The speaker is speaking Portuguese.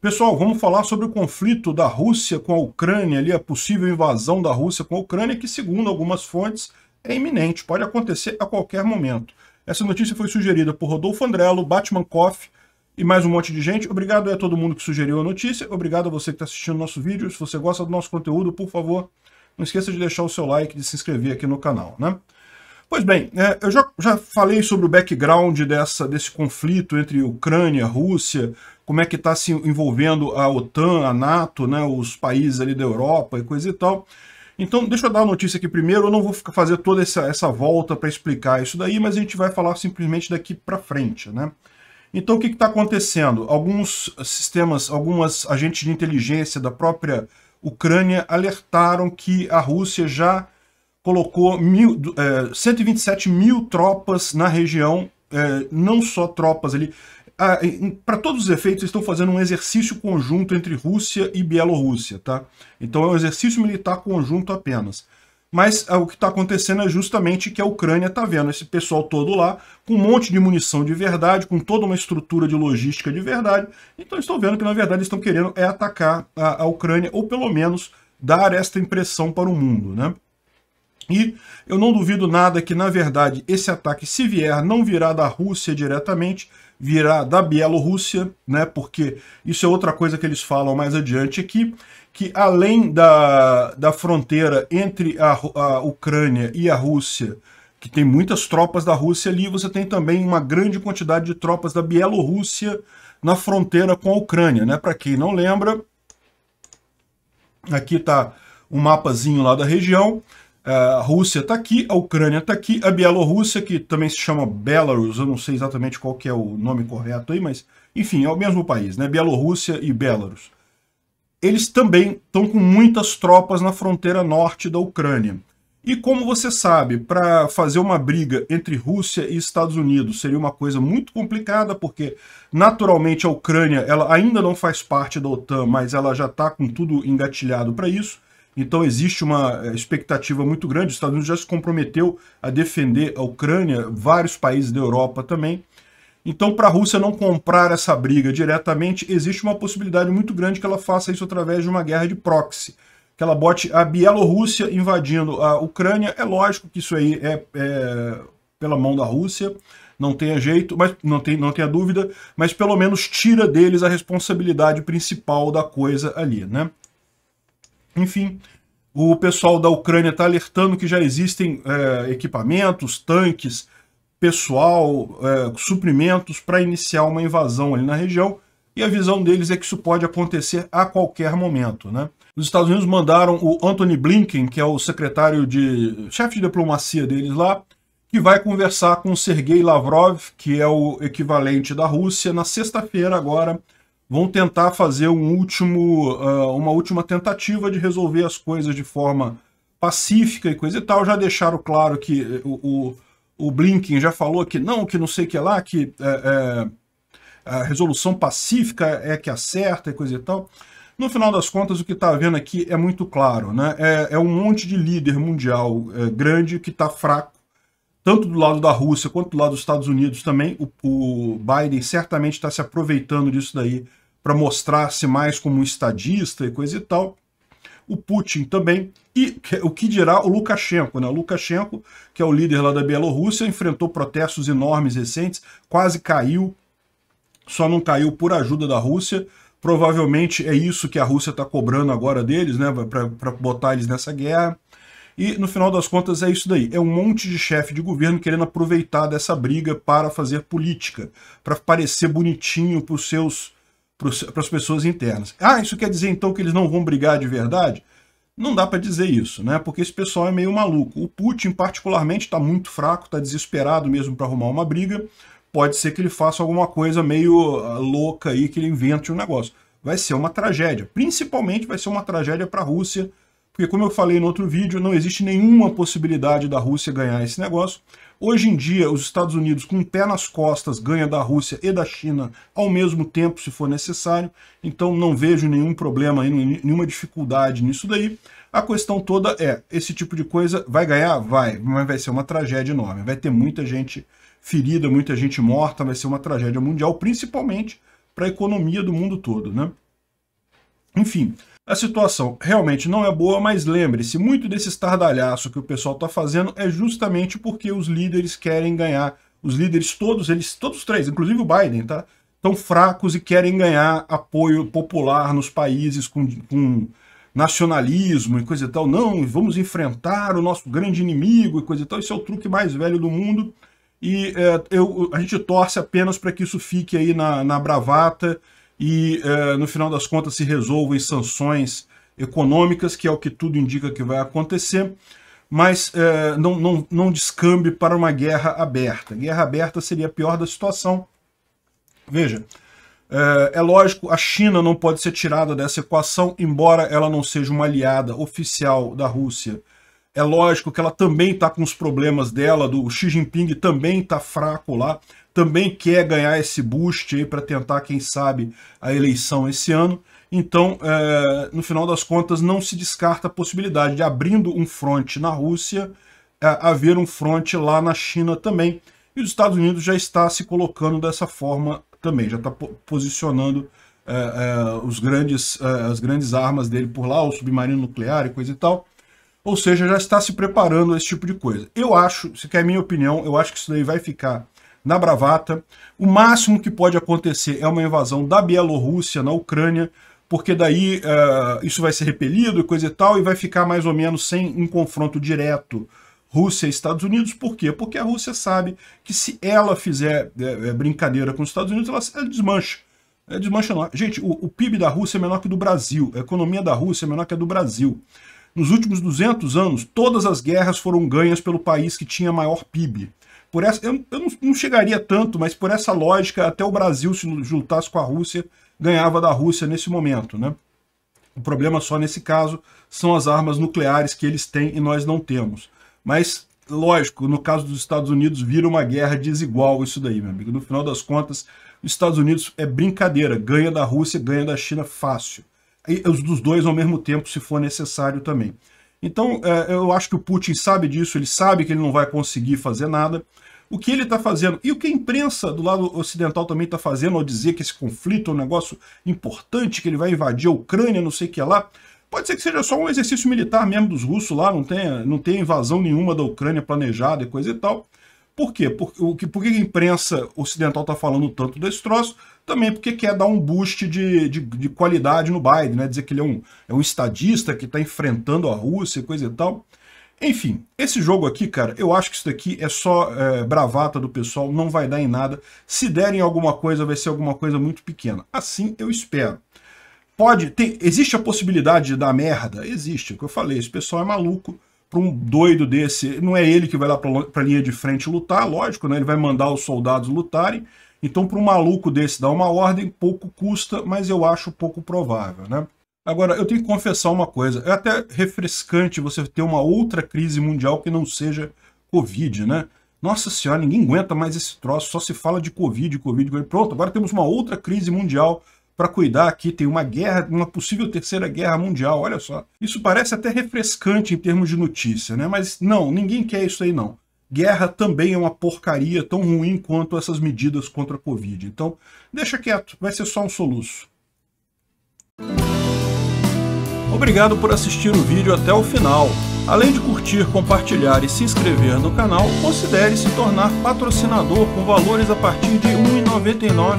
Pessoal, vamos falar sobre o conflito da Rússia com a Ucrânia, ali a possível invasão da Rússia com a Ucrânia, que segundo algumas fontes é iminente, pode acontecer a qualquer momento. Essa notícia foi sugerida por Rodolfo Andrello, Batman Koff e mais um monte de gente. Obrigado a todo mundo que sugeriu a notícia, obrigado a você que está assistindo nosso vídeo. Se você gosta do nosso conteúdo, por favor, não esqueça de deixar o seu like e de se inscrever aqui no canal, né? Pois bem, é, eu já, já falei sobre o background dessa, desse conflito entre Ucrânia, Rússia, como é que está se envolvendo a OTAN, a NATO, né, os países ali da Europa e coisa e tal. Então, deixa eu dar a notícia aqui primeiro, eu não vou fazer toda essa, essa volta para explicar isso daí, mas a gente vai falar simplesmente daqui para frente, né? Então, o que está acontecendo? Alguns sistemas, algumas agentes de inteligência da própria Ucrânia alertaram que a Rússia já colocou mil, é, 127 mil tropas na região, é, não só tropas ali, ah, para todos os efeitos, estão fazendo um exercício conjunto entre Rússia e Bielorrússia, tá? Então é um exercício militar conjunto apenas. Mas ah, o que está acontecendo é justamente que a Ucrânia está vendo esse pessoal todo lá, com um monte de munição de verdade, com toda uma estrutura de logística de verdade. Então estão vendo que, na verdade, estão querendo é atacar a, a Ucrânia, ou pelo menos dar esta impressão para o mundo, né? E eu não duvido nada que, na verdade, esse ataque, se vier, não virá da Rússia diretamente, virá da Bielorrússia, né? Porque isso é outra coisa que eles falam mais adiante aqui, que além da, da fronteira entre a, a Ucrânia e a Rússia, que tem muitas tropas da Rússia ali, você tem também uma grande quantidade de tropas da Bielorrússia na fronteira com a Ucrânia, né? Para quem não lembra, aqui está um mapazinho lá da região. É, a Rússia está aqui, a Ucrânia está aqui, a Bielorrússia, que também se chama Belarus, eu não sei exatamente qual que é o nome correto aí, mas enfim, é o mesmo país, né? Bielorrússia e Belarus. Eles também estão com muitas tropas na fronteira norte da Ucrânia. E como você sabe, para fazer uma briga entre Rússia e Estados Unidos seria uma coisa muito complicada, porque naturalmente a Ucrânia ela ainda não faz parte da OTAN, mas ela já está com tudo engatilhado para isso. Então existe uma eh, expectativa muito grande. Os Estados Unidos já se comprometeu a defender a Ucrânia, vários países da Europa também. Então, para a Rússia não comprar essa briga diretamente, existe uma possibilidade muito grande que ela faça isso através de uma guerra de proxy. Que ela bote a Bielorrússia invadindo a Ucrânia. É lógico que isso aí é, é pela mão da Rússia, não tenha jeito, mas não tem, não tenha dúvida, mas pelo menos tira deles a responsabilidade principal da coisa ali, né? Enfim, o pessoal da Ucrânia está alertando que já existem é, equipamentos, tanques, pessoal, é, suprimentos para iniciar uma invasão ali na região. E a visão deles é que isso pode acontecer a qualquer momento. Né? Os Estados Unidos mandaram o Anthony Blinken, que é o secretário de. chefe de diplomacia deles lá, que vai conversar com Sergei Lavrov, que é o equivalente da Rússia, na sexta-feira agora, vão tentar fazer um último, uh, uma última tentativa de resolver as coisas de forma pacífica e coisa e tal. Já deixaram claro que eh, o, o, o Blinken já falou que não, que não sei o que lá, que é, é, a resolução pacífica é que acerta e coisa e tal. No final das contas, o que está havendo aqui é muito claro. Né? É, é um monte de líder mundial grande que está fraco tanto do lado da Rússia quanto do lado dos Estados Unidos também, o, o Biden certamente está se aproveitando disso daí para mostrar-se mais como um estadista e coisa e tal. O Putin também. E o que dirá o Lukashenko? Né? O Lukashenko, que é o líder lá da Bielorrússia, enfrentou protestos enormes recentes, quase caiu, só não caiu por ajuda da Rússia. Provavelmente é isso que a Rússia está cobrando agora deles, né? para botar eles nessa guerra. E no final das contas é isso daí. É um monte de chefe de governo querendo aproveitar dessa briga para fazer política, para parecer bonitinho para os seus para as pessoas internas. Ah, isso quer dizer então que eles não vão brigar de verdade? Não dá para dizer isso, né? Porque esse pessoal é meio maluco. O Putin, particularmente, está muito fraco, está desesperado mesmo para arrumar uma briga. Pode ser que ele faça alguma coisa meio ah, louca aí, que ele invente um negócio. Vai ser uma tragédia. Principalmente vai ser uma tragédia para a Rússia, porque como eu falei no outro vídeo, não existe nenhuma possibilidade da Rússia ganhar esse negócio. Hoje em dia, os Estados Unidos, com o um pé nas costas, ganha da Rússia e da China ao mesmo tempo, se for necessário, então não vejo nenhum problema, nenhuma dificuldade nisso daí. A questão toda é, esse tipo de coisa vai ganhar? Vai, mas vai ser uma tragédia enorme, vai ter muita gente ferida, muita gente morta, vai ser uma tragédia mundial, principalmente para a economia do mundo todo, né? Enfim, a situação realmente não é boa, mas lembre-se, muito desse estardalhaço que o pessoal está fazendo é justamente porque os líderes querem ganhar. Os líderes todos, eles, todos os três, inclusive o Biden, tá? Estão fracos e querem ganhar apoio popular nos países com, com nacionalismo e coisa e tal. Não, vamos enfrentar o nosso grande inimigo e coisa e tal. Esse é o truque mais velho do mundo. E é, eu, a gente torce apenas para que isso fique aí na, na bravata e é, no final das contas se resolvem sanções econômicas, que é o que tudo indica que vai acontecer, mas é, não, não, não descambe para uma guerra aberta. Guerra aberta seria a pior da situação. Veja, é, é lógico, a China não pode ser tirada dessa equação, embora ela não seja uma aliada oficial da Rússia é lógico que ela também está com os problemas dela, do Xi Jinping também está fraco lá, também quer ganhar esse boost aí para tentar, quem sabe, a eleição esse ano. Então, é, no final das contas, não se descarta a possibilidade de, abrindo um fronte na Rússia, é, haver um fronte lá na China também. E os Estados Unidos já está se colocando dessa forma também, já está posicionando é, é, os grandes, é, as grandes armas dele por lá, o submarino nuclear e coisa e tal. Ou seja, já está se preparando esse tipo de coisa. Eu acho, se quer é a minha opinião, eu acho que isso daí vai ficar na bravata. O máximo que pode acontecer é uma invasão da Bielorrússia na Ucrânia, porque daí uh, isso vai ser repelido e coisa e tal, e vai ficar mais ou menos sem um confronto direto Rússia e Estados Unidos. Por quê? Porque a Rússia sabe que se ela fizer é, brincadeira com os Estados Unidos, ela, ela desmancha. É, desmancha não. Gente, o, o PIB da Rússia é menor que o do Brasil. A economia da Rússia é menor que a do Brasil. Nos últimos 200 anos, todas as guerras foram ganhas pelo país que tinha maior PIB. Por essa, eu, eu não, não, chegaria tanto, mas por essa lógica, até o Brasil, se juntasse com a Rússia, ganhava da Rússia nesse momento. Né? O problema só nesse caso são as armas nucleares que eles têm e nós não temos. Mas, lógico, no caso dos Estados Unidos, vira uma guerra desigual isso daí, meu amigo. No final das contas, os Estados Unidos é brincadeira, ganha da Rússia, ganha da China fácil e os dos dois ao mesmo tempo, se for necessário também. Então, é, eu acho que o Putin sabe disso, ele sabe que ele não vai conseguir fazer nada. O que ele está fazendo e o que a imprensa do lado ocidental também está fazendo ao dizer que esse conflito é um negócio importante, que ele vai invadir a Ucrânia, não sei o que lá, Pode ser que seja só um exercício militar mesmo dos russos lá, não tem, não tem invasão nenhuma da Ucrânia planejada e coisa e tal. Por quê? Por, o, que, por que a imprensa ocidental está falando tanto desse troço? Também porque quer dar um boost de, de, de qualidade no Biden, né? Dizer que ele é um, é um estadista que está enfrentando a Rússia e coisa e tal. Enfim, esse jogo aqui, cara, eu acho que isso daqui é só é, bravata do pessoal, não vai dar em nada. Se derem alguma coisa, vai ser alguma coisa muito pequena. Assim eu espero. Pode, tem, existe a possibilidade de dar merda? Existe, é o que eu falei, esse pessoal é maluco para um doido desse, não é ele que vai lá para a linha de frente lutar, lógico, né? Ele vai mandar os soldados lutarem. Então, para um maluco desse dar uma ordem, pouco custa, mas eu acho pouco provável, né? Agora, eu tenho que confessar uma coisa. É até refrescante você ter uma outra crise mundial que não seja Covid, né? Nossa senhora, ninguém aguenta mais esse troço, só se fala de Covid, Covid, Covid. Pronto, agora temos uma outra crise mundial para cuidar aqui, tem uma guerra, uma possível terceira guerra mundial, olha só. Isso parece até refrescante em termos de notícia, né? Mas não, ninguém quer isso aí não. Guerra também é uma porcaria tão ruim quanto essas medidas contra a Covid. Então, deixa quieto, vai ser só um soluço. Obrigado por assistir o vídeo até o final. Além de curtir, compartilhar e se inscrever no canal, considere se tornar patrocinador com valores a partir de R$ 1,99